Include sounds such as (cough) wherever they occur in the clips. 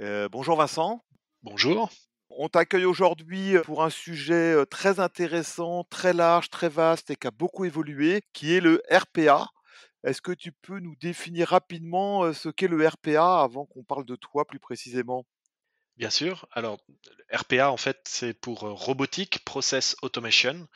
Euh, bonjour Vincent. Bonjour. On t'accueille aujourd'hui euh, pour un sujet euh, très intéressant, très large, très vaste et qui a beaucoup évolué, qui est le RPA. Est-ce que tu peux nous définir rapidement ce qu'est le RPA avant qu'on parle de toi plus précisément Bien sûr. Alors, RPA, en fait, c'est pour Robotic Process Automation.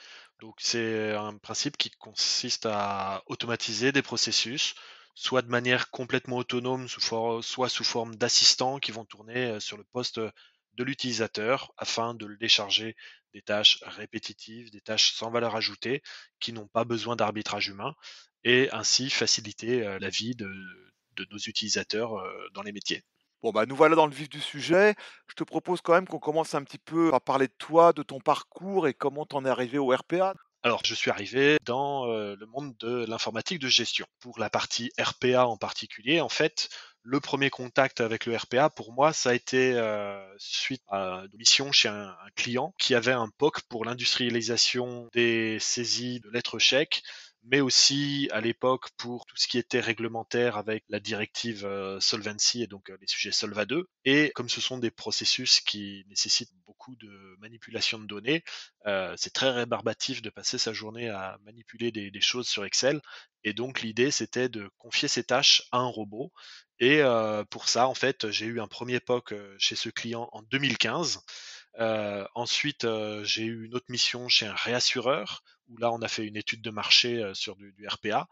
Donc c'est un principe qui consiste à automatiser des processus, soit de manière complètement autonome, soit sous forme d'assistants qui vont tourner euh, sur le poste de l'utilisateur afin de le décharger des tâches répétitives, des tâches sans valeur ajoutée, qui n'ont pas besoin d'arbitrage humain, et ainsi faciliter euh, la vie de nos utilisateurs euh, dans les métiers. Bon, bah, nous voilà dans le vif du sujet. Je te propose quand même qu'on commence un petit peu à parler de toi, de ton parcours et comment t'en es arrivé au RPA. Alors, je suis arrivé dans le monde de l'informatique de gestion. Pour la partie RPA en particulier, en fait, le premier contact avec le RPA, pour moi, ça a été suite à une mission chez un client qui avait un POC pour l'industrialisation des saisies de lettres chèques mais aussi à l'époque pour tout ce qui était réglementaire avec la directive euh, Solvency et donc euh, les sujets Solva 2. Et comme ce sont des processus qui nécessitent beaucoup de manipulation de données, euh, c'est très rébarbatif de passer sa journée à manipuler des, choses sur Excel. Et donc l'idée, c'était de confier ces tâches à un robot. Et pour ça, en fait, j'ai eu un premier POC chez ce client en 2015. ensuite, j'ai eu une autre mission chez un réassureur où là on a fait une étude de marché euh, sur du, RPA.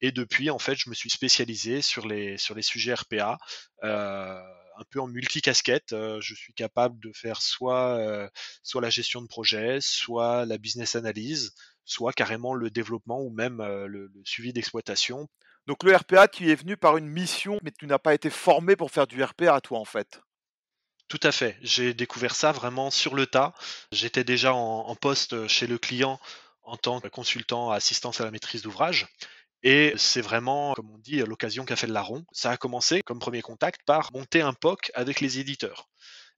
Et depuis, en fait, je me suis spécialisé sur les, sur les sujets RPA, euh, un peu en multicasquette. Euh, je suis capable de faire soit, soit la gestion de projet, soit la business analyse, soit carrément le développement ou même le, suivi d'exploitation. Donc le RPA, tu y es venu par une mission, mais tu n'as pas été formé pour faire du RPA à toi en fait. Tout à fait. J'ai découvert ça vraiment sur le tas. J'étais déjà en, en poste chez le client en tant que consultant assistance à la maîtrise d'ouvrage. Et c'est vraiment, comme on dit, l'occasion qu'a fait le larron. Ça a commencé comme premier contact par monter un POC avec les éditeurs.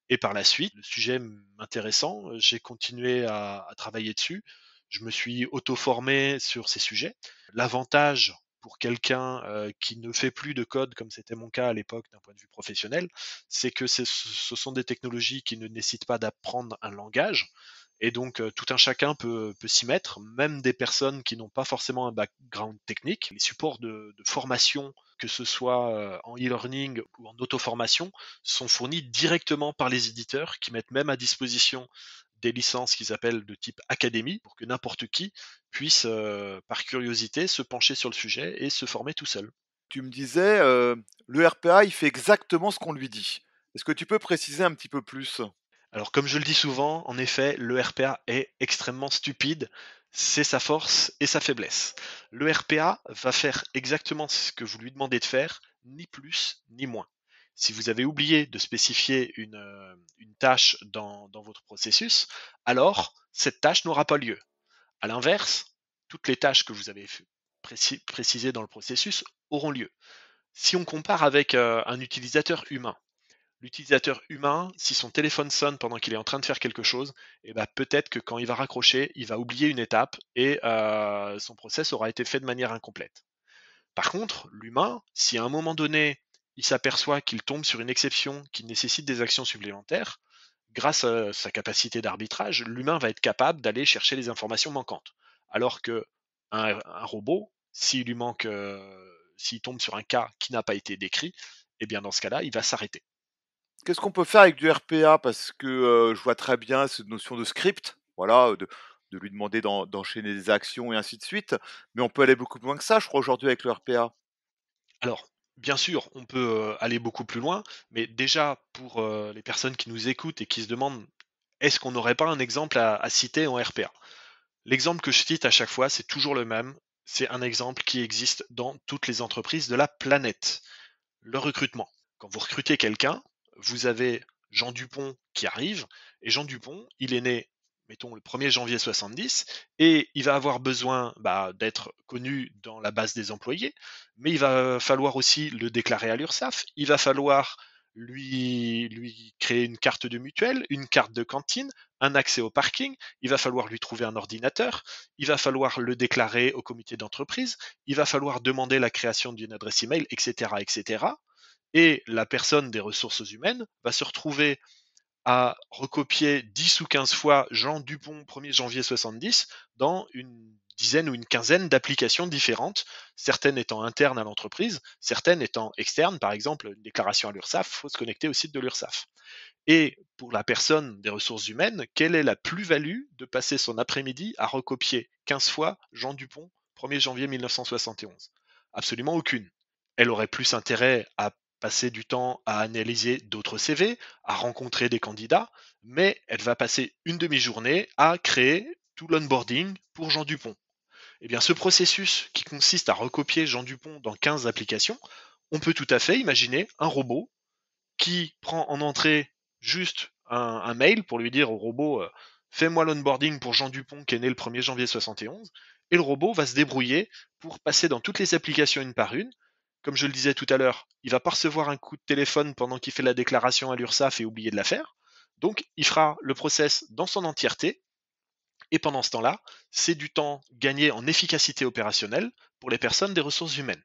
Et par la suite, le sujet intéressant, j'ai continué à, travailler dessus. Je me suis auto-formé sur ces sujets. L'avantage pour quelqu'un euh, qui ne fait plus de code, comme c'était mon cas à l'époque d'un point de vue professionnel, c'est que ce sont des technologies qui ne nécessitent pas d'apprendre un langage. Et donc, euh, tout un chacun peut, s'y mettre, même des personnes qui n'ont pas forcément un background technique. Les supports de, formation, que ce soit euh, en e-learning ou en auto-formation, sont fournis directement par les éditeurs qui mettent même à disposition des licences qu'ils appellent de type académie pour que n'importe qui puisse, euh, par curiosité, se pencher sur le sujet et se former tout seul. Tu me disais, le RPA, il fait exactement ce qu'on lui dit. Est-ce que tu peux préciser un petit peu plus alors comme je le dis souvent, en effet, le RPA est extrêmement stupide. C'est sa force et sa faiblesse. Le RPA va faire exactement ce que vous lui demandez de faire, ni plus ni moins. Si vous avez oublié de spécifier une, euh, tâche dans, votre processus, alors cette tâche n'aura pas lieu. À l'inverse, toutes les tâches que vous avez précisées dans le processus auront lieu. Si on compare avec euh, un utilisateur humain, L'utilisateur humain, si son téléphone sonne pendant qu'il est en train de faire quelque chose, eh ben, peut-être que quand il va raccrocher, il va oublier une étape et euh, son process aura été fait de manière incomplète. Par contre, l'humain, si à un moment donné, il s'aperçoit qu'il tombe sur une exception qui nécessite des actions supplémentaires, grâce à sa capacité d'arbitrage, l'humain va être capable d'aller chercher les informations manquantes. Alors que un, robot, s'il lui manque, euh, s'il tombe sur un cas qui n'a pas été décrit, eh bien dans ce cas-là, il va s'arrêter qu'est-ce qu'on peut faire avec du RPA Parce que je vois très bien cette notion de script, voilà, de, lui demander d'enchaîner des actions et ainsi de suite. Mais on peut aller beaucoup plus loin que ça, je crois, aujourd'hui avec le RPA. Alors, bien sûr, on peut aller beaucoup plus loin, mais déjà pour les personnes qui nous écoutent et qui se demandent, est-ce qu'on n'aurait pas un exemple à, à citer en RPA L'exemple que je cite à chaque fois, c'est toujours le même. C'est un exemple qui existe dans toutes les entreprises de la planète. Le recrutement. Quand vous recrutez quelqu'un, vous avez Jean Dupont qui arrive, et Jean Dupont, il est né, mettons, le 1er janvier 70, et il va avoir besoin bah, d'être connu dans la base des employés, mais il va falloir aussi le déclarer à l'URSSAF, il va falloir lui, lui créer une carte de mutuelle, une carte de cantine, un accès au parking, il va falloir lui trouver un ordinateur, il va falloir le déclarer au comité d'entreprise, il va falloir demander la création d'une adresse email, etc., etc et la personne des ressources humaines va se retrouver à recopier 10 ou 15 fois Jean Dupont 1er janvier 70 dans une dizaine ou une quinzaine d'applications différentes, certaines étant internes à l'entreprise, certaines étant externes, par exemple une déclaration à l'URSAF, il faut se connecter au site de l'URSSAF. Et pour la personne des ressources humaines, quelle est la plus-value de passer son après-midi à recopier 15 fois Jean Dupont 1er janvier 1971 Absolument aucune. Elle aurait plus intérêt à passer du temps à analyser d'autres CV, à rencontrer des candidats, mais elle va passer une demi-journée à créer tout l'onboarding pour Jean Dupont. Eh bien, ce processus qui consiste à recopier Jean Dupont dans 15 applications, on peut tout à fait imaginer un robot qui prend en entrée juste un, mail pour lui dire au robot euh, Fais-moi l'onboarding pour Jean Dupont qui est né le 1er janvier 71, et le robot va se débrouiller pour passer dans toutes les applications une par une, comme je le disais tout à l'heure, il va pas recevoir un coup de téléphone pendant qu'il fait la déclaration à l'URSSAF et oublier de la faire. Donc, il fera le process dans son entièreté. Et pendant ce temps-là, c'est du temps gagné en efficacité opérationnelle pour les personnes des ressources humaines.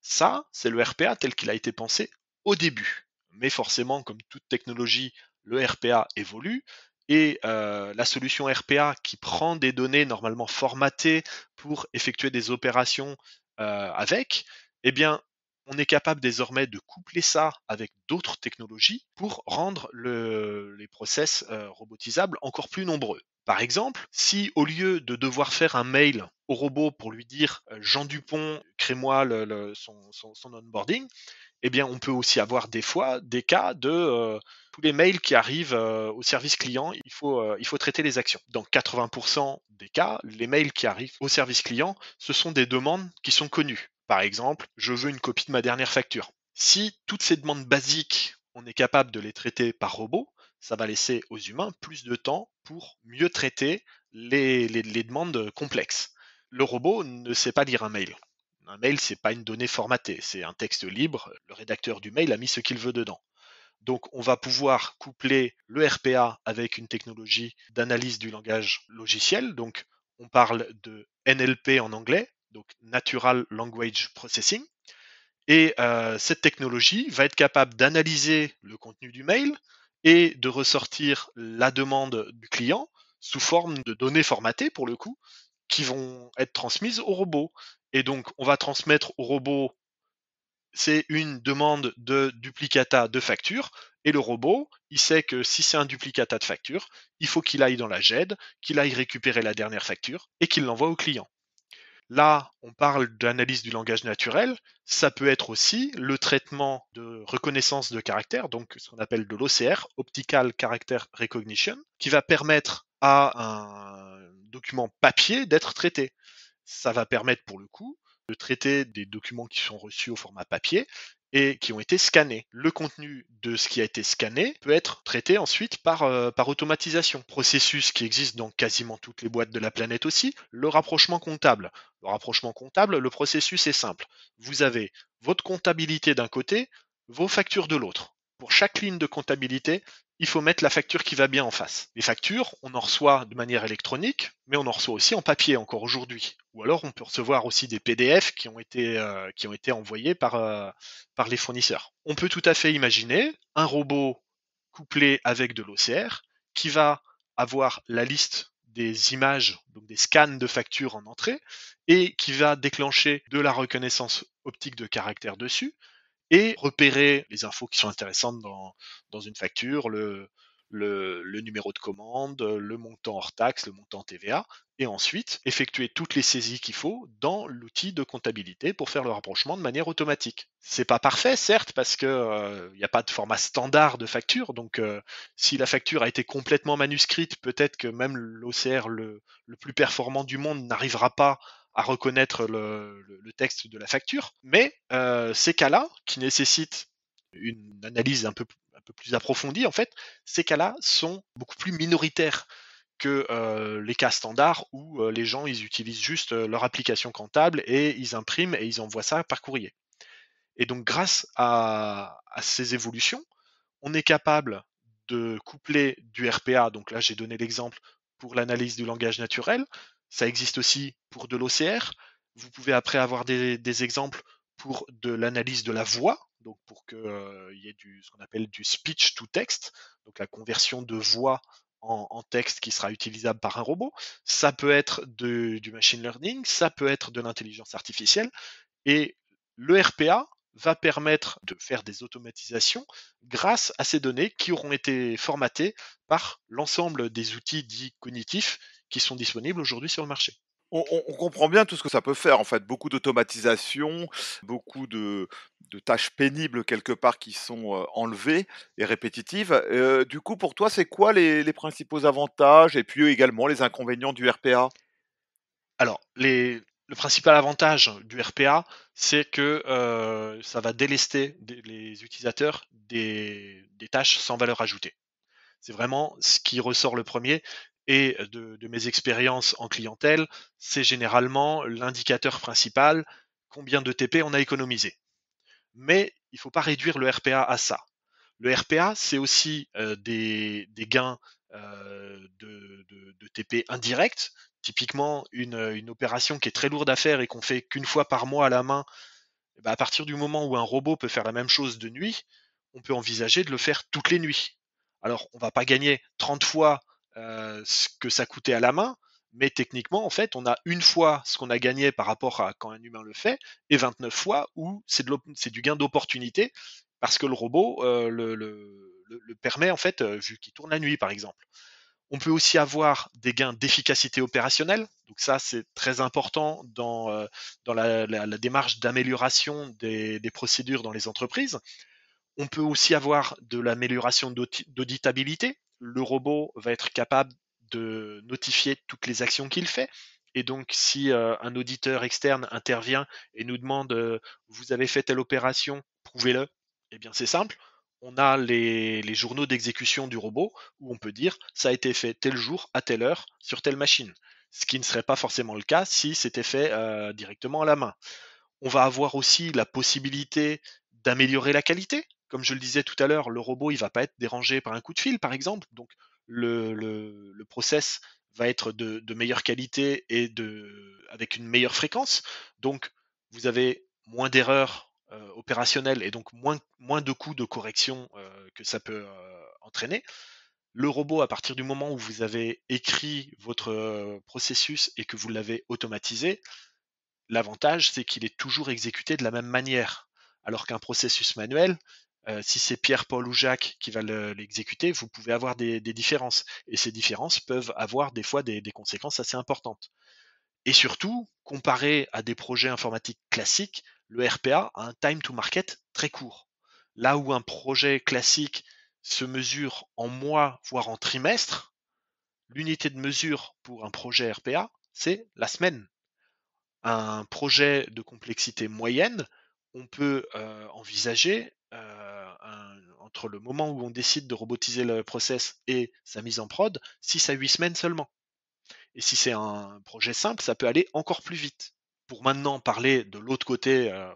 Ça, c'est le RPA tel qu'il a été pensé au début. Mais forcément, comme toute technologie, le RPA évolue et euh, la solution RPA qui prend des données normalement formatées pour effectuer des opérations euh, avec, eh bien, on est capable désormais de coupler ça avec d'autres technologies pour rendre les process euh, robotisables encore plus nombreux. Par exemple, si au lieu de devoir faire un mail au robot pour lui dire euh, Jean Dupont, crée-moi son, onboarding, eh bien, on peut aussi avoir des fois des cas de euh, tous les mails qui arrivent au service client, il faut, il faut traiter les actions. Dans 80% des cas, les mails qui arrivent au service client, ce sont des demandes qui sont connues par exemple, je veux une copie de ma dernière facture. Si toutes ces demandes basiques, on est capable de les traiter par robot, ça va laisser aux humains plus de temps pour mieux traiter les, demandes complexes. Le robot ne sait pas lire un mail. Un mail, c'est pas une donnée formatée, c'est un texte libre. Le rédacteur du mail a mis ce qu'il veut dedans. Donc, on va pouvoir coupler le RPA avec une technologie d'analyse du langage logiciel. Donc, on parle de NLP en anglais, donc Natural Language Processing. Et euh, cette technologie va être capable d'analyser le contenu du mail et de ressortir la demande du client sous forme de données formatées, pour le coup, qui vont être transmises au robot. Et donc, on va transmettre au robot, c'est une demande de duplicata de facture, et le robot, il sait que si c'est un duplicata de facture, il faut qu'il aille dans la GED, qu'il aille récupérer la dernière facture et qu'il l'envoie au client. Là, on parle d'analyse du langage naturel. Ça peut être aussi le traitement de reconnaissance de caractère, donc ce qu'on appelle de l'OCR, Optical Character Recognition, qui va permettre à un document papier d'être traité. Ça va permettre pour le coup de traiter des documents qui sont reçus au format papier et qui ont été scannés. Le contenu de ce qui a été scanné peut être traité ensuite par, euh, par automatisation. Processus qui existe dans quasiment toutes les boîtes de la planète aussi, le rapprochement comptable. Le rapprochement comptable, le processus est simple. Vous avez votre comptabilité d'un côté, vos factures de l'autre pour chaque ligne de comptabilité, il faut mettre la facture qui va bien en face. Les factures, on en reçoit de manière électronique, mais on en reçoit aussi en papier encore aujourd'hui. Ou alors on peut recevoir aussi des PDF qui ont été, euh, qui ont été envoyés par, euh, par les fournisseurs. On peut tout à fait imaginer un robot couplé avec de l'OCR qui va avoir la liste des images, donc des scans de factures en entrée, et qui va déclencher de la reconnaissance optique de caractère dessus, et repérer les infos qui sont intéressantes dans, dans une facture, le, le, numéro de commande, le montant hors taxe, le montant TVA, et ensuite effectuer toutes les saisies qu'il faut dans l'outil de comptabilité pour faire le rapprochement de manière automatique. C'est pas parfait, certes, parce que il euh, n'y a pas de format standard de facture, donc euh, si la facture a été complètement manuscrite, peut-être que même l'OCR le, le plus performant du monde n'arrivera pas à reconnaître le, texte de la facture. Mais euh, ces cas-là, qui nécessitent une analyse un peu, un peu plus approfondie, en fait, ces cas-là sont beaucoup plus minoritaires que euh, les cas standards où euh, les gens ils utilisent juste leur application comptable et ils impriment et ils envoient ça par courrier. Et donc grâce à ces évolutions, on est capable de coupler du RPA, donc là j'ai donné l'exemple pour l'analyse du langage naturel, ça existe aussi pour de l'OCR. Vous pouvez après avoir des, exemples pour de l'analyse de la voix, donc pour qu'il euh, y ait ce qu'on appelle du speech to text, donc la conversion de voix en, texte qui sera utilisable par un robot. Ça peut être du machine learning, ça peut être de l'intelligence artificielle. Et le RPA va permettre de faire des automatisations grâce à ces données qui auront été formatées par l'ensemble des outils dits cognitifs qui sont disponibles aujourd'hui sur le marché. On, comprend bien tout ce que ça peut faire, en fait. Beaucoup d'automatisation, beaucoup de, tâches pénibles quelque part qui sont euh, enlevées et répétitives. Euh, du coup, pour toi, c'est quoi les, principaux avantages et puis également les inconvénients du RPA Alors, les, le principal avantage du RPA, c'est que euh, ça va délester les utilisateurs des, des tâches sans valeur ajoutée. C'est vraiment ce qui ressort le premier, et de, mes expériences en clientèle, c'est généralement l'indicateur principal, combien de TP on a économisé. Mais il ne faut pas réduire le RPA à ça. Le RPA, c'est aussi euh, des, gains euh, de, TP indirects. Typiquement, une, une, opération qui est très lourde à faire et qu'on fait qu'une fois par mois à la main, eh ben, à partir du moment où un robot peut faire la même chose de nuit, on peut envisager de le faire toutes les nuits. Alors, on ne va pas gagner 30 fois euh, ce que ça coûtait à la main, mais techniquement, en fait, on a une fois ce qu'on a gagné par rapport à quand un humain le fait, et 29 fois où c'est, du gain d'opportunité, parce que le robot euh, le, permet, en fait, euh, vu qu'il tourne la nuit, par exemple. On peut aussi avoir des gains d'efficacité opérationnelle. Donc ça, c'est très important dans, dans la, démarche d'amélioration des procédures dans les entreprises. On peut aussi avoir de l'amélioration d'auditabilité, le robot va être capable de notifier toutes les actions qu'il fait. Et donc, si euh, un auditeur externe intervient et nous demande euh, Vous avez fait telle opération, prouvez-le, eh bien, c'est simple. On a les, journaux d'exécution du robot où on peut dire Ça a été fait tel jour, à telle heure, sur telle machine. Ce qui ne serait pas forcément le cas si c'était fait euh, directement à la main. On va avoir aussi la possibilité d'améliorer la qualité. Comme je le disais tout à l'heure, le robot, il va pas être dérangé par un coup de fil, par exemple. Donc, le, process va être de, meilleure qualité et de, avec une meilleure fréquence. Donc, vous avez moins d'erreurs euh, opérationnelles et donc moins, moins de coûts de correction euh, que ça peut euh, entraîner. Le robot, à partir du moment où vous avez écrit votre processus et que vous l'avez automatisé, l'avantage, c'est qu'il est toujours exécuté de la même manière. Alors qu'un processus manuel, euh, si c'est Pierre, Paul ou Jacques qui va l'exécuter, vous pouvez avoir des, différences. Et ces différences peuvent avoir des fois des, conséquences assez importantes. Et surtout, comparé à des projets informatiques classiques, le RPA a un time to market très court. Là où un projet classique se mesure en mois, voire en trimestre, l'unité de mesure pour un projet RPA, c'est la semaine. Un projet de complexité moyenne, on peut euh, envisager euh, entre le moment où on décide de robotiser le process et sa mise en prod, 6 à 8 semaines seulement. Et si c'est un projet simple, ça peut aller encore plus vite. Pour maintenant parler de l'autre côté, euh,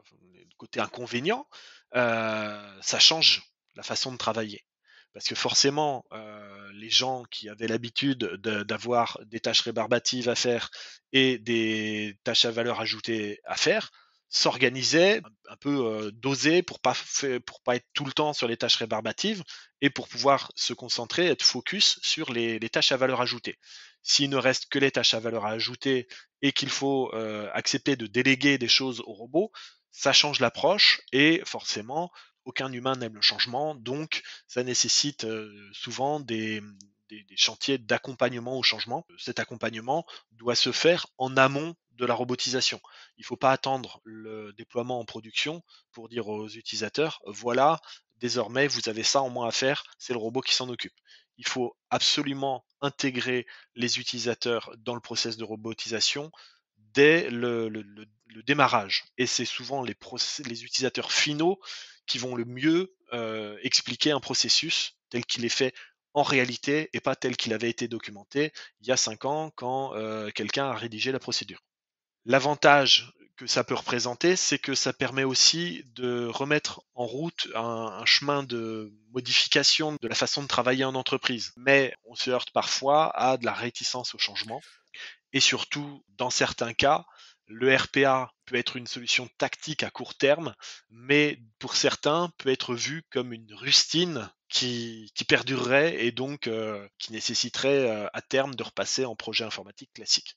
côté inconvénient, euh, ça change la façon de travailler. Parce que forcément, euh, les gens qui avaient l'habitude d'avoir des tâches rébarbatives à faire et des tâches à valeur ajoutée à faire s'organiser, un peu euh, doser pour pas pour pas être tout le temps sur les tâches rébarbatives et pour pouvoir se concentrer, être focus sur les, tâches à valeur ajoutée. S'il ne reste que les tâches à valeur ajoutée et qu'il faut euh, accepter de déléguer des choses aux robots, ça change l'approche et forcément aucun humain n'aime le changement, donc ça nécessite euh, souvent des, des, chantiers d'accompagnement au changement. Cet accompagnement doit se faire en amont de la robotisation. Il ne faut pas attendre le déploiement en production pour dire aux utilisateurs, voilà, désormais, vous avez ça en moins à faire, c'est le robot qui s'en occupe. Il faut absolument intégrer les utilisateurs dans le process de robotisation dès le, démarrage. Et c'est souvent les, utilisateurs finaux qui vont le mieux euh, expliquer un processus tel qu'il est fait en réalité et pas tel qu'il avait été documenté il y a cinq ans quand euh, quelqu'un a rédigé la procédure. L'avantage que ça peut représenter, c'est que ça permet aussi de remettre en route un, chemin de modification de la façon de travailler en entreprise. Mais on se heurte parfois à de la réticence au changement et surtout, dans certains cas, le RPA peut être une solution tactique à court terme, mais pour certains peut être vu comme une rustine qui, qui perdurerait et donc euh, qui nécessiterait euh, à terme de repasser en projet informatique classique.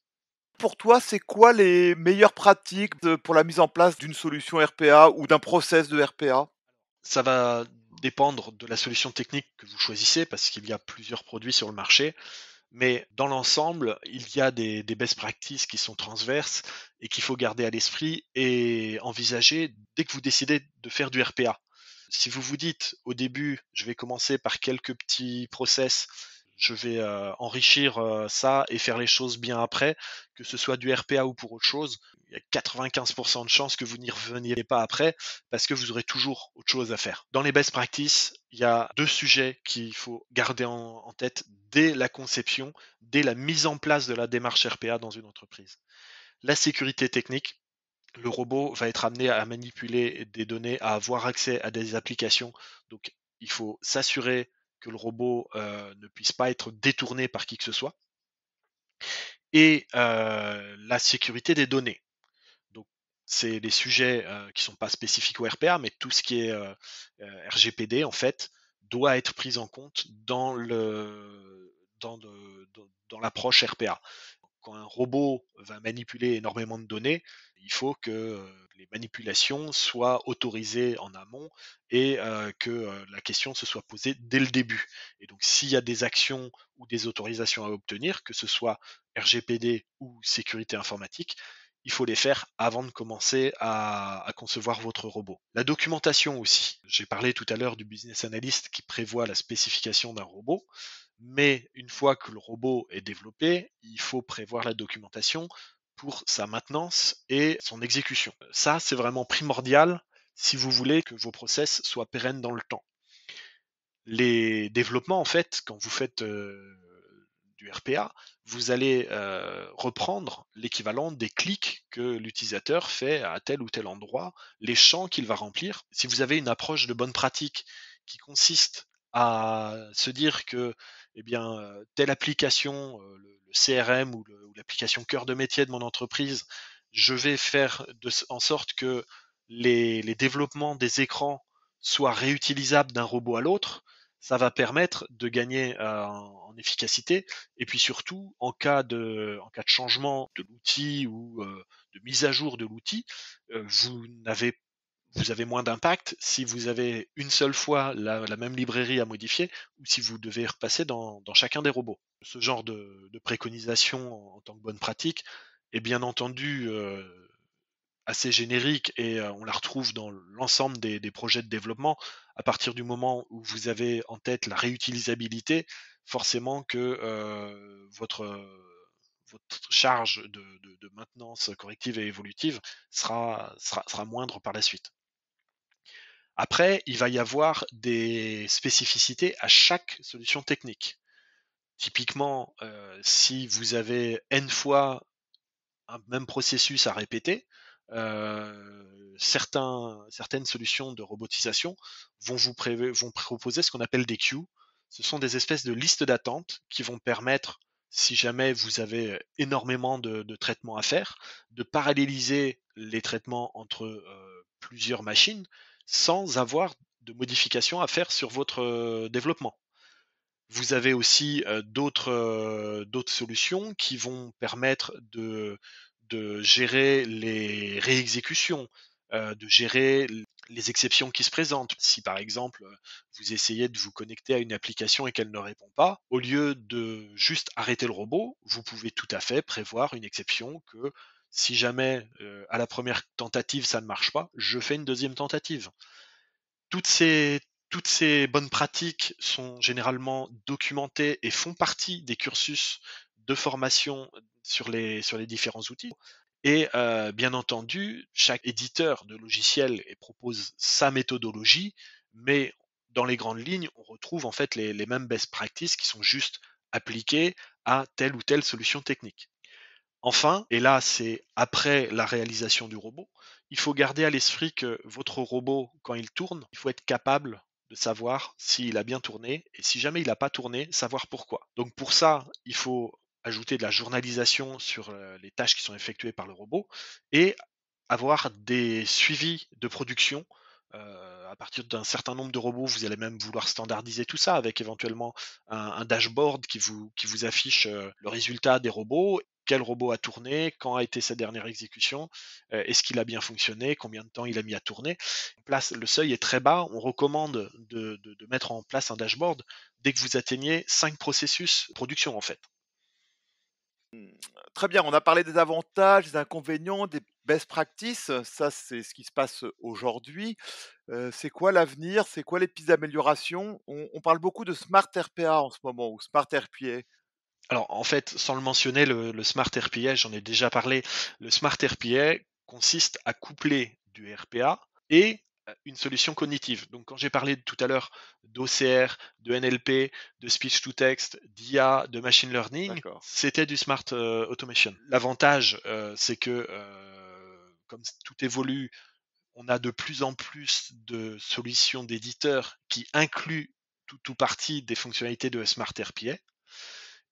Pour toi, c'est quoi les meilleures pratiques pour la mise en place d'une solution RPA ou d'un process de RPA Ça va dépendre de la solution technique que vous choisissez parce qu'il y a plusieurs produits sur le marché. Mais dans l'ensemble, il y a des, best practices qui sont transverses et qu'il faut garder à l'esprit et envisager dès que vous décidez de faire du RPA. Si vous vous dites au début, je vais commencer par quelques petits process je vais euh, enrichir euh, ça et faire les choses bien après, que ce soit du RPA ou pour autre chose. Il y a 95% de chances que vous n'y reveniez pas après parce que vous aurez toujours autre chose à faire. Dans les best practices, il y a deux sujets qu'il faut garder en tête dès la conception, dès la mise en place de la démarche RPA dans une entreprise. La sécurité technique, le robot va être amené à manipuler des données, à avoir accès à des applications. Donc, il faut s'assurer le robot euh, ne puisse pas être détourné par qui que ce soit, et euh, la sécurité des données. Donc, c'est des sujets euh, qui ne sont pas spécifiques au RPA, mais tout ce qui est RGPD, en fait, doit être pris en compte dans le dans, de, dans l'approche RPA quand un robot va manipuler énormément de données, il faut que les manipulations soient autorisées en amont et que la question se soit posée dès le début. Et donc s'il y a des actions ou des autorisations à obtenir, que ce soit RGPD ou sécurité informatique, il faut les faire avant de commencer à concevoir votre robot. La documentation aussi. J'ai parlé tout à l'heure du business analyst qui prévoit la spécification d'un robot. Mais une fois que le robot est développé, il faut prévoir la documentation pour sa maintenance et son exécution. Ça, c'est vraiment primordial si vous voulez que vos process soient pérennes dans le temps. Les développements, en fait, quand vous faites euh, du RPA, vous allez euh, reprendre l'équivalent des clics que l'utilisateur fait à tel ou tel endroit, les champs qu'il va remplir. Si vous avez une approche de bonne pratique qui consiste à se dire que eh bien, euh, telle application, euh, le, CRM ou l'application cœur de métier de mon entreprise, je vais faire en sorte que les, développements des écrans soient réutilisables d'un robot à l'autre, ça va permettre de gagner euh, en efficacité. Et puis surtout, en cas de, changement de l'outil ou de mise à jour de l'outil, vous n'avez pas vous avez moins d'impact si vous avez une seule fois la, même librairie à modifier ou si vous devez repasser dans, chacun des robots. Ce genre de, préconisation en, tant que bonne pratique est bien entendu euh, assez générique et euh, on la retrouve dans l'ensemble des, projets de développement. À partir du moment où vous avez en tête la réutilisabilité, forcément que euh, votre charge de, maintenance corrective et évolutive sera, sera moindre par la suite. Après, il va y avoir des spécificités à chaque solution technique. Typiquement, euh, si vous avez n fois un même processus à répéter, euh, certaines solutions de robotisation vont vous proposer ce qu'on appelle des queues. Ce sont des espèces de listes d'attente qui vont permettre, si jamais vous avez énormément de, traitements à faire, de paralléliser les traitements entre euh, plusieurs machines sans avoir de modifications à faire sur votre développement. Vous avez aussi d'autres solutions qui vont permettre de, gérer les réexécutions, de gérer les exceptions qui se présentent. Si par exemple vous essayez de vous connecter à une application et qu'elle ne répond pas, au lieu de juste arrêter le robot, vous pouvez tout à fait prévoir une exception que si jamais euh, à la première tentative ça ne marche pas, je fais une deuxième tentative. Toutes ces, bonnes pratiques sont généralement documentées et font partie des cursus de formation sur les, différents outils. Et euh, bien entendu, chaque éditeur de logiciel propose sa méthodologie, mais dans les grandes lignes, on retrouve en fait les, les mêmes best practices qui sont juste appliquées à telle ou telle solution technique. Enfin, et là c'est après la réalisation du robot, il faut garder à l'esprit que votre robot, quand il tourne, il faut être capable de savoir s'il a bien tourné et si jamais il n'a pas tourné, savoir pourquoi. Donc pour ça, il faut ajouter de la journalisation sur euh, les tâches qui sont effectuées par le robot et avoir des suivis de production. Euh, à partir d'un certain nombre de robots, vous allez même vouloir standardiser tout ça avec éventuellement un, dashboard qui vous, qui vous affiche euh, le résultat des robots quel robot a tourné, quand a été sa dernière exécution, euh, est-ce qu'il a bien fonctionné, combien de temps il a mis à tourner. Place, le seuil est très bas, on recommande de, mettre en place un dashboard dès que vous atteignez 5 processus production en fait. Très bien, on a parlé des avantages, des inconvénients, des best practices. Ça, c'est ce qui se passe aujourd'hui. Euh, c'est quoi l'avenir C'est quoi les pistes d'amélioration on, on, parle beaucoup de Smart RPA en ce moment, ou Smart RPA. Alors en fait, sans le mentionner, le, Smart RPA, j'en ai déjà parlé, le Smart RPA consiste à coupler du RPA et euh, une solution cognitive. Donc quand j'ai parlé tout à l'heure d'OCR, de NLP, de speech to text, d'IA, de machine learning, c'était du smart euh, automation. L'avantage, euh, c'est que comme tout évolue, on a de plus en plus de solutions d'éditeurs qui incluent tout ou partie des fonctionnalités de Smart RPA.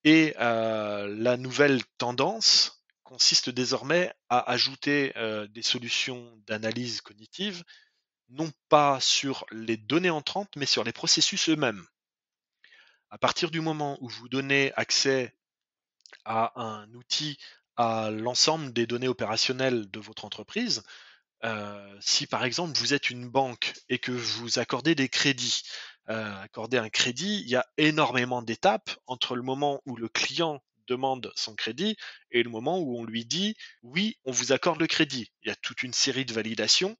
Et euh, la nouvelle tendance consiste désormais à ajouter euh, des solutions d'analyse cognitive, non pas sur les données entrantes, mais sur les processus eux-mêmes. À partir du moment où vous donnez accès à un outil à l'ensemble des données opérationnelles de votre entreprise, euh, si par exemple vous êtes une banque et que vous accordez des crédits euh, accorder un crédit, il y a énormément d'étapes entre le moment où le client demande son crédit et le moment où on lui dit oui, on vous accorde le crédit. Il y a toute une série de validations,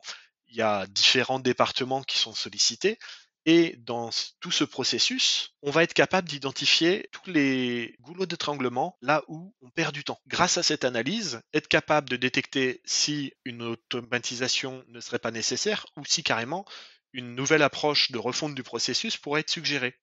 il y a différents départements qui sont sollicités et dans tout ce processus, on va être capable d'identifier tous les goulots d'étranglement là où on perd du temps. Grâce à cette analyse, être capable de détecter si une automatisation ne serait pas nécessaire ou si carrément une nouvelle approche de refonte du processus pourrait être suggérée.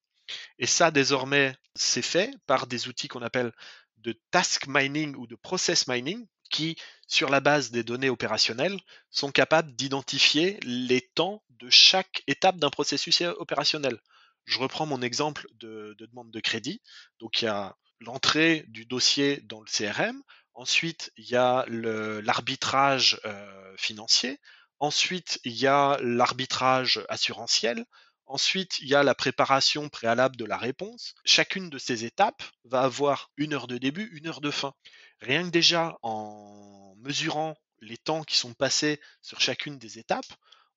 Et ça, désormais, c'est fait par des outils qu'on appelle de task mining ou de process mining, qui, sur la base des données opérationnelles, sont capables d'identifier les temps de chaque étape d'un processus opérationnel. Je reprends mon exemple de, demande de crédit. Donc, il y a l'entrée du dossier dans le CRM. Ensuite, il y a l'arbitrage euh, financier. Ensuite, il y a l'arbitrage assurantiel. Ensuite, il y a la préparation préalable de la réponse. Chacune de ces étapes va avoir une heure de début, une heure de fin. Rien que déjà en mesurant les temps qui sont passés sur chacune des étapes,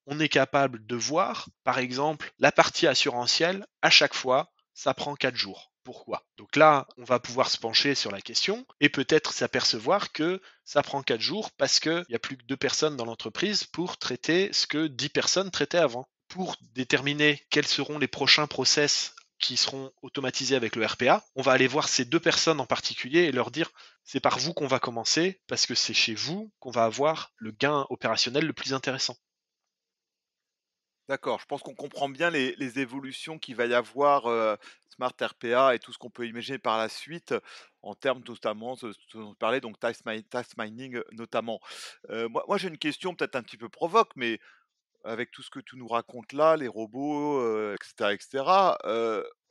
on est capable de voir, par exemple, la partie assurantielle, à chaque fois, ça prend 4 jours pourquoi. Donc là, on va pouvoir se pencher sur la question et peut-être s'apercevoir que ça prend 4 jours parce qu'il n'y a plus que 2 personnes dans l'entreprise pour traiter ce que 10 personnes traitaient avant. Pour déterminer quels seront les prochains process qui seront automatisés avec le RPA, on va aller voir ces deux personnes en particulier et leur dire c'est par vous qu'on va commencer parce que c'est chez vous qu'on va avoir le gain opérationnel le plus intéressant. D'accord, je pense qu'on comprend bien les, évolutions qu'il va y avoir euh, Smart RPA et tout ce qu'on peut imaginer par la suite en termes notamment de ce dont on parlait, donc task, mining notamment. moi, j'ai une question peut-être un petit peu provoque, mais avec tout ce que tu nous racontes là, les robots, etc., etc.,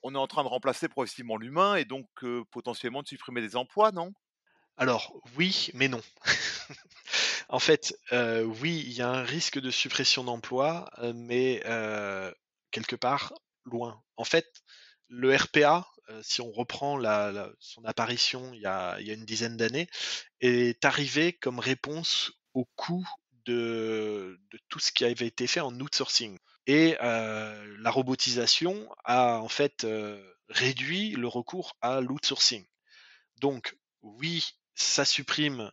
on est en train de remplacer progressivement l'humain et donc potentiellement de supprimer des emplois, non alors oui, mais non. (laughs) en fait, oui, il y a un risque de suppression d'emplois, mais quelque part loin. En fait, le RPA, euh, si on reprend son apparition il y a, une dizaine d'années, est arrivé comme réponse au coût de, tout ce qui avait été fait en outsourcing. Et euh, la robotisation a en fait euh, réduit le recours à l'outsourcing. Donc oui, ça supprime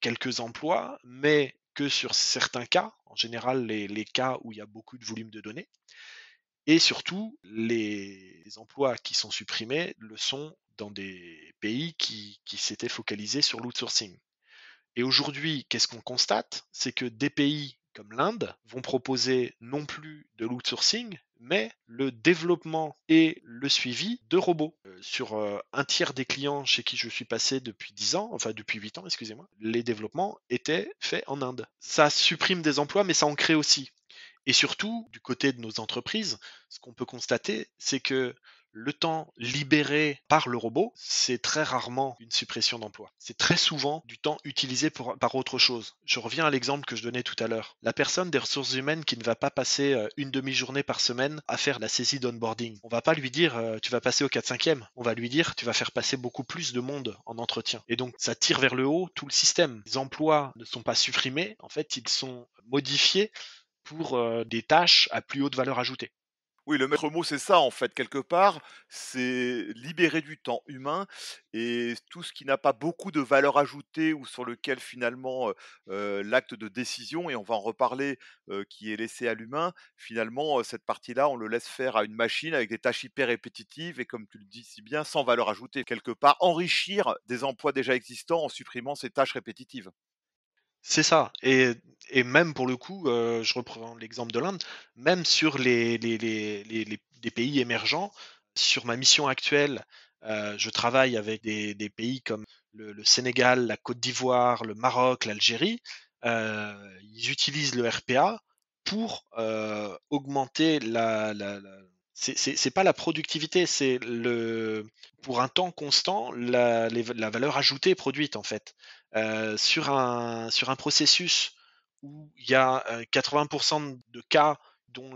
quelques emplois, mais que sur certains cas, en général les cas où il y a beaucoup de volume de données. Et surtout, les emplois qui sont supprimés le sont dans des pays qui, s'étaient focalisés sur l'outsourcing. Et aujourd'hui, qu'est-ce qu'on constate C'est que des pays comme l'Inde vont proposer non plus de l'outsourcing, mais le développement et le suivi de robots. Euh, sur euh, un tiers des clients chez qui je suis passé depuis 10 ans, enfin depuis 8 ans, excusez-moi, les développements étaient faits en Inde. Ça supprime des emplois, mais ça en crée aussi. Et surtout, du côté de nos entreprises, ce qu'on peut constater, c'est que le temps libéré par le robot, c'est très rarement une suppression d'emploi. C'est très souvent du temps utilisé par autre chose. Je reviens à l'exemple que je donnais tout à l'heure. La personne des ressources humaines qui ne va pas passer euh, une demi-journée par semaine à faire la saisie d'onboarding, on va pas lui dire euh, tu vas passer au 4-5e, on va lui dire tu vas faire passer beaucoup plus de monde en entretien. Et donc ça tire vers le haut tout le système. Les emplois ne sont pas supprimés, en fait ils sont modifiés euh, des tâches à plus haute valeur ajoutée. Oui, le maître mot, c'est ça, en fait, quelque part. C'est libérer du temps humain et tout ce qui n'a pas beaucoup de valeur ajoutée ou sur lequel, finalement, euh, euh, l'acte de décision, et on va en reparler, qui est laissé à l'humain, finalement, cette partie-là, on le laisse faire à une machine avec des tâches hyper répétitives et, comme tu le dis si bien, sans valeur ajoutée. Quelque part, enrichir des emplois déjà existants en supprimant ces tâches répétitives. C'est ça. Et, même pour le coup, euh, je reprends l'exemple de l'Inde, même sur les, pays émergents, sur ma mission actuelle, euh, je travaille avec des, pays comme le, Sénégal, la Côte d'Ivoire, le Maroc, l'Algérie. Euh, ils utilisent le RPA pour augmenter la, la, c'est pas la productivité, c'est le pour un temps constant la, la valeur ajoutée produite en fait. Euh, sur, un, sur un processus où il y a 80% euh, de cas dont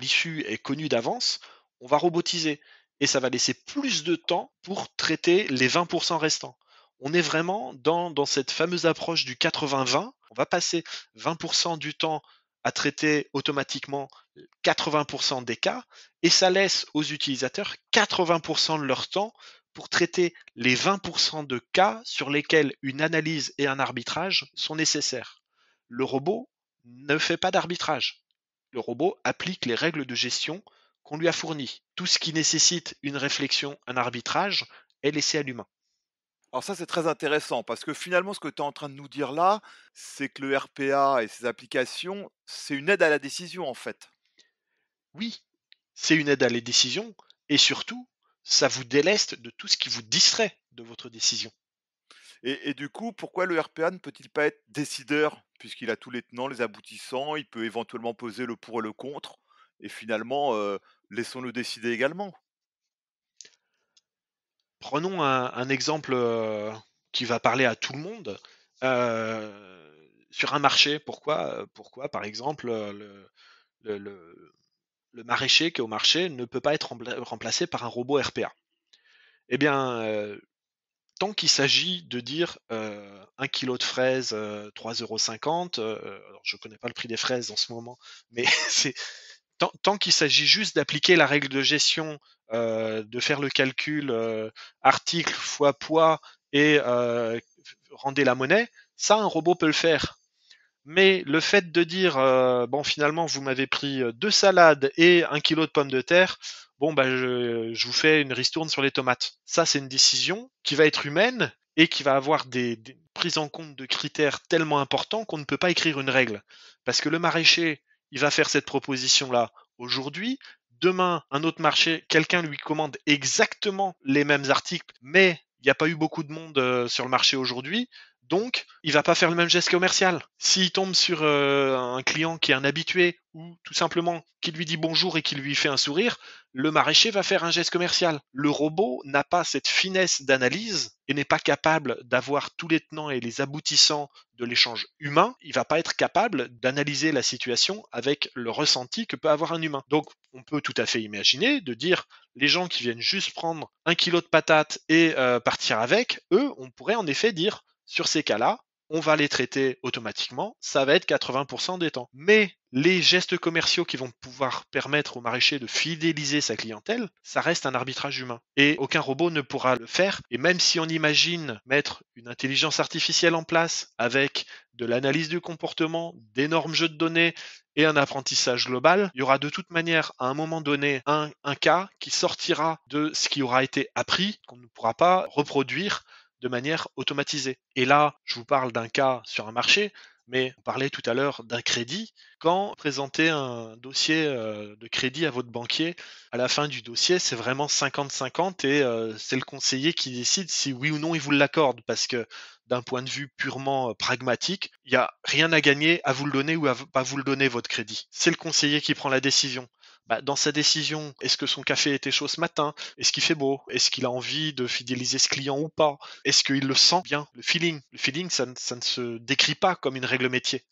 l'issue est connue d'avance, on va robotiser. Et ça va laisser plus de temps pour traiter les 20% restants. On est vraiment dans, dans cette fameuse approche du 80-20. On va passer 20% du temps à traiter automatiquement 80% des cas, et ça laisse aux utilisateurs 80% de leur temps pour traiter les 20% de cas sur lesquels une analyse et un arbitrage sont nécessaires. Le robot ne fait pas d'arbitrage. Le robot applique les règles de gestion qu'on lui a fournies. Tout ce qui nécessite une réflexion, un arbitrage, est laissé à l'humain. Alors ça c'est très intéressant parce que finalement ce que tu es en train de nous dire là, c'est que le RPA et ses applications, c'est une aide à la décision en fait. Oui, c'est une aide à la décision et surtout, ça vous déleste de tout ce qui vous distrait de votre décision. Et, du coup, pourquoi le RPA ne peut-il pas être décideur Puisqu'il a tous les tenants, les aboutissants, il peut éventuellement poser le pour et le contre, et finalement, euh, laissons-le décider également. Prenons un, exemple euh, qui va parler à tout le monde. Euh, sur un marché, pourquoi, pourquoi par exemple, le le maraîcher qui est au marché ne peut pas être remplacé par un robot RPA. Eh bien, euh, tant qu'il s'agit de dire euh, un 1 kg de fraises, 3,50 euh, euros, je ne connais pas le prix des fraises en ce moment, mais (laughs) c'est tant, qu'il s'agit juste d'appliquer la règle de gestion, de faire le calcul article fois poids et rendez la monnaie, ça, un robot peut le faire. Mais le fait de dire euh, bon finalement vous m'avez pris euh, deux salades et un kilo de pommes de terre, bon bah je, vous fais une ristourne sur les tomates. Ça c'est une décision qui va être humaine et qui va avoir des, prises en compte de critères tellement importants qu'on ne peut pas écrire une règle. Parce que le maraîcher, il va faire cette proposition là aujourd'hui, demain un autre marché, quelqu'un lui commande exactement les mêmes articles, mais il n'y a pas eu beaucoup de monde euh, sur le marché aujourd'hui, donc, il va pas faire le même geste commercial. S'il tombe sur euh, un client qui est un habitué ou tout simplement qui lui dit bonjour et qui lui fait un sourire, le maraîcher va faire un geste commercial. Le robot n'a pas cette finesse d'analyse et n'est pas capable d'avoir tous les tenants et les aboutissants de l'échange humain. Il va pas être capable d'analyser la situation avec le ressenti que peut avoir un humain. Donc, on peut tout à fait imaginer de dire les gens qui viennent juste prendre un kilo de patates et euh, partir avec, eux, on pourrait en effet dire sur ces cas-là, on va les traiter automatiquement, ça va être 80% des temps. Mais les gestes commerciaux qui vont pouvoir permettre au maraîcher de fidéliser sa clientèle, ça reste un arbitrage humain. Et aucun robot ne pourra le faire. Et même si on imagine mettre une intelligence artificielle en place avec de l'analyse du comportement, d'énormes jeux de données et un apprentissage global, il y aura de toute manière à un moment donné un, un cas qui sortira de ce qui aura été appris, qu'on ne pourra pas reproduire de manière automatisée. Et là, je vous parle d'un cas sur un marché, mais on parlait tout à l'heure d'un crédit. Quand présentez un dossier euh, de crédit à votre banquier, à la fin du dossier, c'est vraiment 50-50 et euh, c'est le conseiller qui décide si oui ou non il vous l'accorde. Parce que d'un point de vue purement euh, pragmatique, il n'y a rien à gagner à vous le donner ou à pas vous le donner votre crédit. C'est le conseiller qui prend la décision. Bah, dans sa décision, est-ce que son café était chaud ce matin Est-ce qu'il fait beau Est-ce qu'il a envie de fidéliser ce client ou pas Est-ce qu'il le sent bien Le feeling. Le feeling, ça ne se décrit pas comme une règle métier.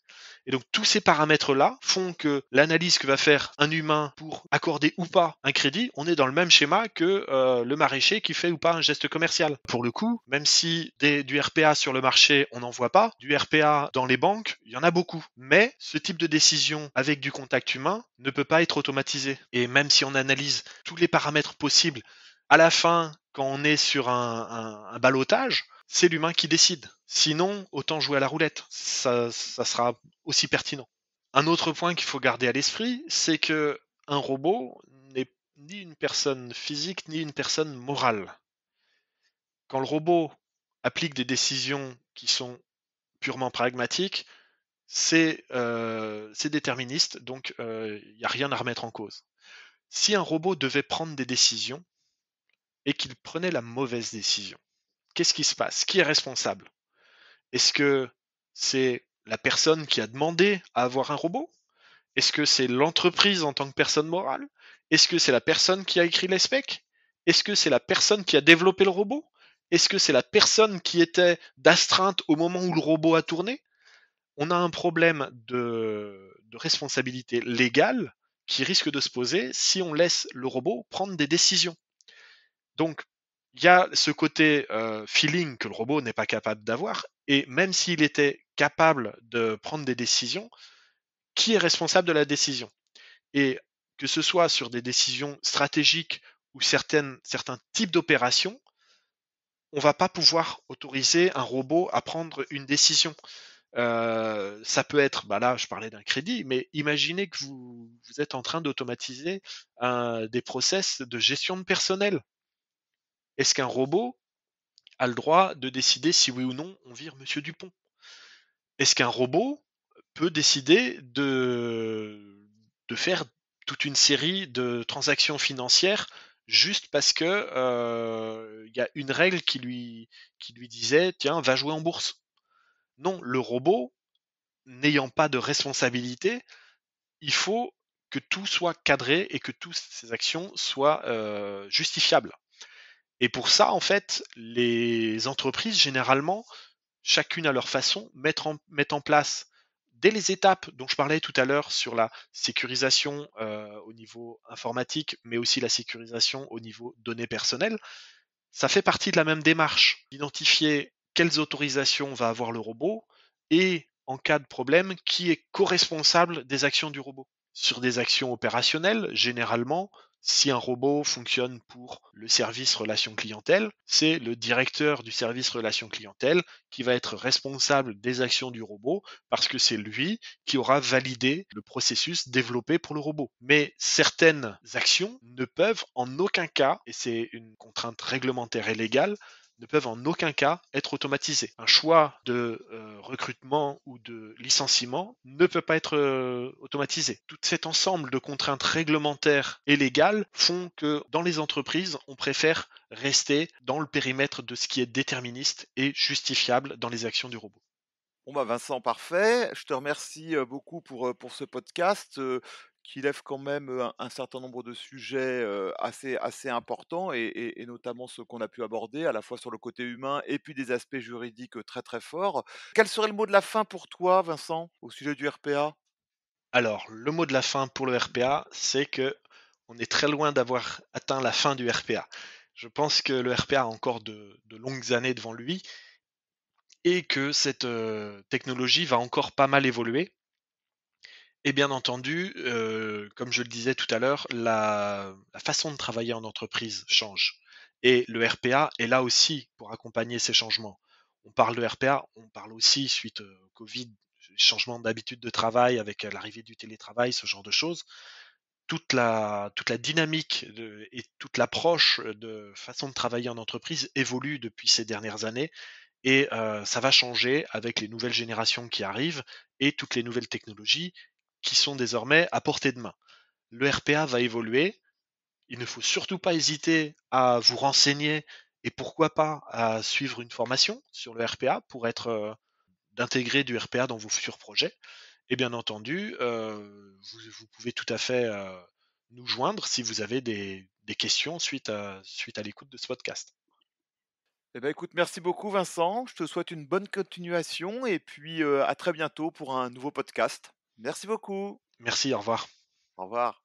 Et donc tous ces paramètres-là font que l'analyse que va faire un humain pour accorder ou pas un crédit, on est dans le même schéma que euh, le maraîcher qui fait ou pas un geste commercial. Pour le coup, même si du RPA sur le marché, on n'en voit pas, du RPA dans les banques, il y en a beaucoup. Mais ce type de décision avec du contact humain ne peut pas être automatisé. Et même si on analyse tous les paramètres possibles, à la fin, quand on est sur un, un, un balotage, c'est l'humain qui décide. Sinon, autant jouer à la roulette, ça, sera aussi pertinent. Un autre point qu'il faut garder à l'esprit, c'est que un robot n'est ni une personne physique ni une personne morale. Quand le robot applique des décisions qui sont purement pragmatiques, c'est euh, déterministe, donc euh, il n'y a rien à remettre en cause. Si un robot devait prendre des décisions et qu'il prenait la mauvaise décision, qu'est-ce qui se passe Qui est responsable est-ce que c'est la personne qui a demandé à avoir un robot Est-ce que c'est l'entreprise en tant que personne morale Est-ce que c'est la personne qui a écrit les specs Est-ce que c'est la personne qui a développé le robot Est-ce que c'est la personne qui était d'astreinte au moment où le robot a tourné On a un problème de, de responsabilité légale qui risque de se poser si on laisse le robot prendre des décisions. Donc, il y a ce côté euh, feeling que le robot n'est pas capable d'avoir, et même s'il était capable de prendre des décisions, qui est responsable de la décision Et que ce soit sur des décisions stratégiques ou certains types d'opérations, on ne va pas pouvoir autoriser un robot à prendre une décision. Euh, ça peut être, bah là je parlais d'un crédit, mais imaginez que vous, vous êtes en train d'automatiser des process de gestion de personnel est-ce qu'un robot a le droit de décider si oui ou non on vire Monsieur Dupont Est-ce qu'un robot peut décider de, de faire toute une série de transactions financières juste parce que euh, il y a une règle qui lui, qui lui disait tiens va jouer en bourse. Non, le robot n'ayant pas de responsabilité, il faut que tout soit cadré et que toutes ses actions soient euh, justifiables. Et pour ça, en fait, les entreprises, généralement, chacune à leur façon, mettent en, place dès les étapes dont je parlais tout à l'heure sur la sécurisation euh, au niveau informatique, mais aussi la sécurisation au niveau données personnelles, ça fait partie de la même démarche. d'identifier quelles autorisations va avoir le robot et, en cas de problème, qui est co-responsable des actions du robot. Sur des actions opérationnelles, généralement, si un robot fonctionne pour le service relation clientèle, c'est le directeur du service relation clientèle qui va être responsable des actions du robot parce que c'est lui qui aura validé le processus développé pour le robot. Mais certaines actions ne peuvent en aucun cas, et c'est une contrainte réglementaire et légale, ne peuvent en aucun cas être automatisés. Un choix de euh, recrutement ou de licenciement ne peut pas être euh, automatisé. Tout cet ensemble de contraintes réglementaires et légales font que dans les entreprises, on préfère rester dans le périmètre de ce qui est déterministe et justifiable dans les actions du robot. Bon bah, Vincent, parfait. Je te remercie euh, beaucoup pour, pour ce podcast qui lève quand même un, certain nombre de sujets assez, assez importants, et, notamment ceux qu'on a pu aborder, à la fois sur le côté humain et puis des aspects juridiques très très forts. Quel serait le mot de la fin pour toi, Vincent, au sujet du RPA Alors, le mot de la fin pour le RPA, c'est que on est très loin d'avoir atteint la fin du RPA. Je pense que le RPA a encore de, longues années devant lui et que cette technologie va encore pas mal évoluer. Et bien entendu, euh, comme je le disais tout à l'heure, la, façon de travailler en entreprise change. Et le RPA est là aussi pour accompagner ces changements. On parle de RPA, on parle aussi suite au Covid, changement d'habitude de travail avec euh, l'arrivée du télétravail, ce genre de choses. Toute la, toute la dynamique et toute l'approche de façon de travailler en entreprise évolue depuis ces dernières années et euh, ça va changer avec les nouvelles générations qui arrivent et toutes les nouvelles technologies qui sont désormais à portée de main. Le RPA va évoluer. Il ne faut surtout pas hésiter à vous renseigner et pourquoi pas à suivre une formation sur le RPA pour être euh, d'intégrer du RPA dans vos futurs projets. Et bien entendu, euh, vous, pouvez tout à fait euh, nous joindre si vous avez des, questions suite à, suite à l'écoute de ce podcast. Eh ben, écoute, merci beaucoup Vincent. Je te souhaite une bonne continuation et puis à très bientôt pour un nouveau podcast. Merci beaucoup. Merci, au revoir. Au revoir.